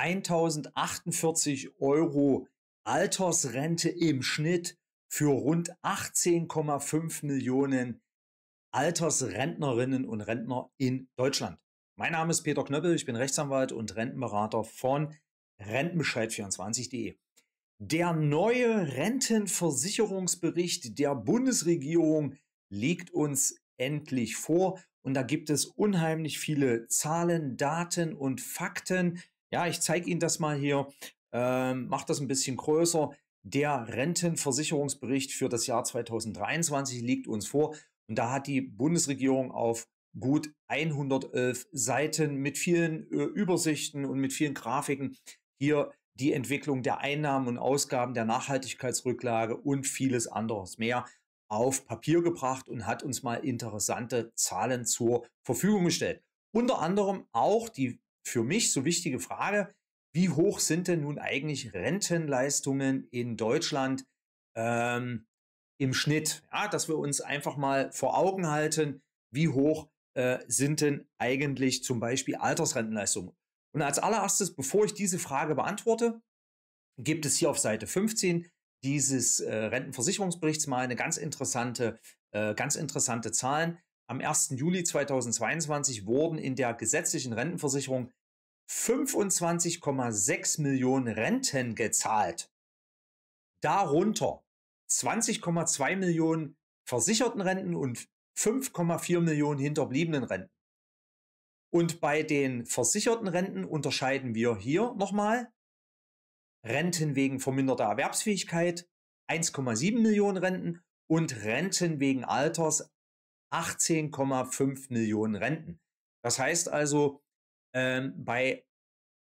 1048 Euro Altersrente im Schnitt für rund 18,5 Millionen Altersrentnerinnen und Rentner in Deutschland. Mein Name ist Peter Knöppel, ich bin Rechtsanwalt und Rentenberater von Rentenbescheid24.de. Der neue Rentenversicherungsbericht der Bundesregierung liegt uns endlich vor und da gibt es unheimlich viele Zahlen, Daten und Fakten, ja, ich zeige Ihnen das mal hier, ähm, mache das ein bisschen größer. Der Rentenversicherungsbericht für das Jahr 2023 liegt uns vor und da hat die Bundesregierung auf gut 111 Seiten mit vielen äh, Übersichten und mit vielen Grafiken hier die Entwicklung der Einnahmen und Ausgaben der Nachhaltigkeitsrücklage und vieles anderes mehr auf Papier gebracht und hat uns mal interessante Zahlen zur Verfügung gestellt. Unter anderem auch die für mich so wichtige Frage, wie hoch sind denn nun eigentlich Rentenleistungen in Deutschland ähm, im Schnitt? Ja, dass wir uns einfach mal vor Augen halten, wie hoch äh, sind denn eigentlich zum Beispiel Altersrentenleistungen? Und als allererstes, bevor ich diese Frage beantworte, gibt es hier auf Seite 15 dieses äh, Rentenversicherungsberichts mal eine ganz interessante, äh, ganz interessante Zahlen. Am 1. Juli 2022 wurden in der gesetzlichen Rentenversicherung 25,6 Millionen Renten gezahlt. Darunter 20,2 Millionen versicherten Renten und 5,4 Millionen hinterbliebenen Renten. Und bei den versicherten Renten unterscheiden wir hier nochmal Renten wegen verminderter Erwerbsfähigkeit 1,7 Millionen Renten und Renten wegen Alters 18,5 Millionen Renten. Das heißt also, ähm, bei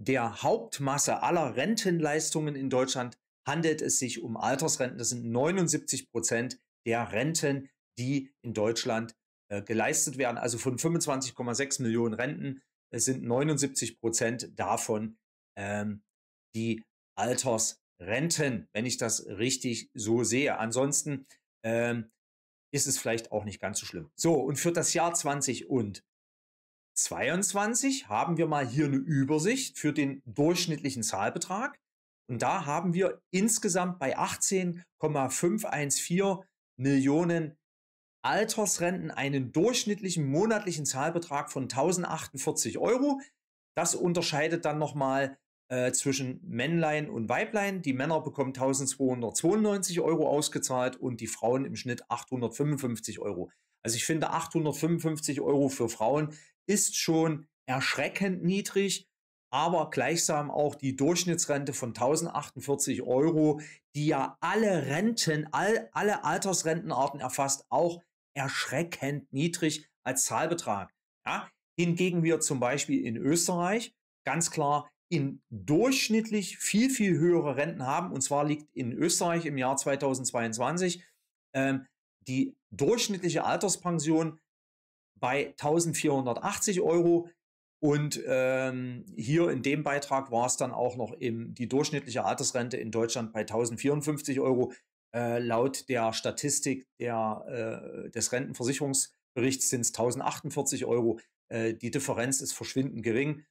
der Hauptmasse aller Rentenleistungen in Deutschland handelt es sich um Altersrenten. Das sind 79 Prozent der Renten, die in Deutschland äh, geleistet werden. Also von 25,6 Millionen Renten äh, sind 79 Prozent davon ähm, die Altersrenten, wenn ich das richtig so sehe. Ansonsten ähm, ist es vielleicht auch nicht ganz so schlimm. So, und für das Jahr 20 und 22 haben wir mal hier eine Übersicht für den durchschnittlichen Zahlbetrag. Und da haben wir insgesamt bei 18,514 Millionen Altersrenten einen durchschnittlichen monatlichen Zahlbetrag von 1048 Euro. Das unterscheidet dann nochmal äh, zwischen Männlein und Weiblein. Die Männer bekommen 1292 Euro ausgezahlt und die Frauen im Schnitt 855 Euro. Also ich finde 855 Euro für Frauen ist schon erschreckend niedrig, aber gleichsam auch die Durchschnittsrente von 1048 Euro, die ja alle Renten, all, alle Altersrentenarten erfasst, auch erschreckend niedrig als Zahlbetrag. Ja? Hingegen wir zum Beispiel in Österreich ganz klar in durchschnittlich viel, viel höhere Renten haben. Und zwar liegt in Österreich im Jahr 2022 ähm, die durchschnittliche Alterspension bei 1480 Euro. Und ähm, hier in dem Beitrag war es dann auch noch im, die durchschnittliche Altersrente in Deutschland bei 1054 Euro. Äh, laut der Statistik der, äh, des Rentenversicherungsberichts sind es 1048 Euro. Äh, die Differenz ist verschwindend gering.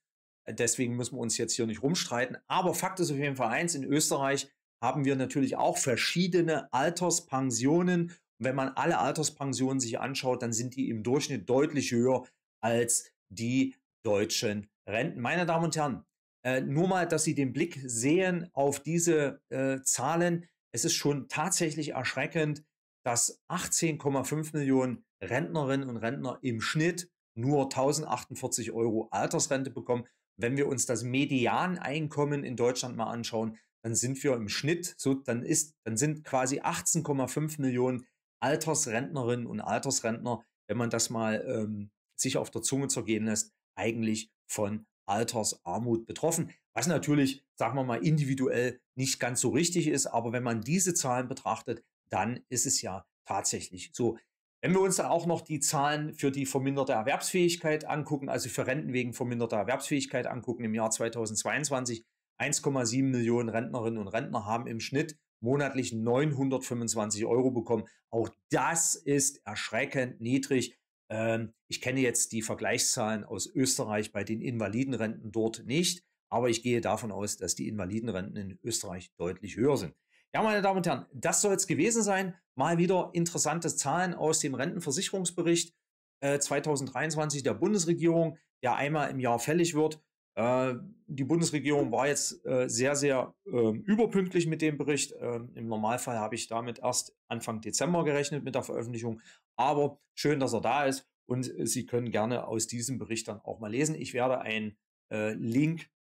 Deswegen müssen wir uns jetzt hier nicht rumstreiten. Aber Fakt ist auf jeden Fall eins, in Österreich haben wir natürlich auch verschiedene Alterspensionen wenn man alle Alterspensionen sich anschaut, dann sind die im Durchschnitt deutlich höher als die deutschen Renten. Meine Damen und Herren, äh, nur mal, dass Sie den Blick sehen auf diese äh, Zahlen. Es ist schon tatsächlich erschreckend, dass 18,5 Millionen Rentnerinnen und Rentner im Schnitt nur 1048 Euro Altersrente bekommen. Wenn wir uns das Medianeinkommen in Deutschland mal anschauen, dann sind wir im Schnitt so, dann ist, dann sind quasi 18,5 Millionen Altersrentnerinnen und Altersrentner, wenn man das mal ähm, sich auf der Zunge zergehen lässt, eigentlich von Altersarmut betroffen. Was natürlich, sagen wir mal, individuell nicht ganz so richtig ist. Aber wenn man diese Zahlen betrachtet, dann ist es ja tatsächlich so. Wenn wir uns dann auch noch die Zahlen für die verminderte Erwerbsfähigkeit angucken, also für Renten wegen verminderter Erwerbsfähigkeit angucken, im Jahr 2022 1,7 Millionen Rentnerinnen und Rentner haben im Schnitt monatlich 925 Euro bekommen. Auch das ist erschreckend niedrig. Ähm, ich kenne jetzt die Vergleichszahlen aus Österreich bei den Invalidenrenten dort nicht, aber ich gehe davon aus, dass die Invalidenrenten in Österreich deutlich höher sind. Ja, meine Damen und Herren, das soll es gewesen sein. Mal wieder interessante Zahlen aus dem Rentenversicherungsbericht äh, 2023 der Bundesregierung, der einmal im Jahr fällig wird. Äh, die Bundesregierung war jetzt äh, sehr, sehr ähm, überpünktlich mit dem Bericht. Ähm, Im Normalfall habe ich damit erst Anfang Dezember gerechnet mit der Veröffentlichung. Aber schön, dass er da ist und äh, Sie können gerne aus diesem Bericht dann auch mal lesen. Ich werde einen Link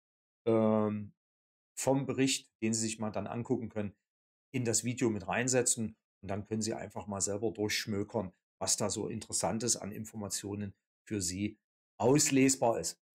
ähm, vom Bericht, den Sie sich mal dann angucken können, in das Video mit reinsetzen und dann können Sie einfach mal selber durchschmökern, was da so Interessantes an Informationen für Sie auslesbar ist.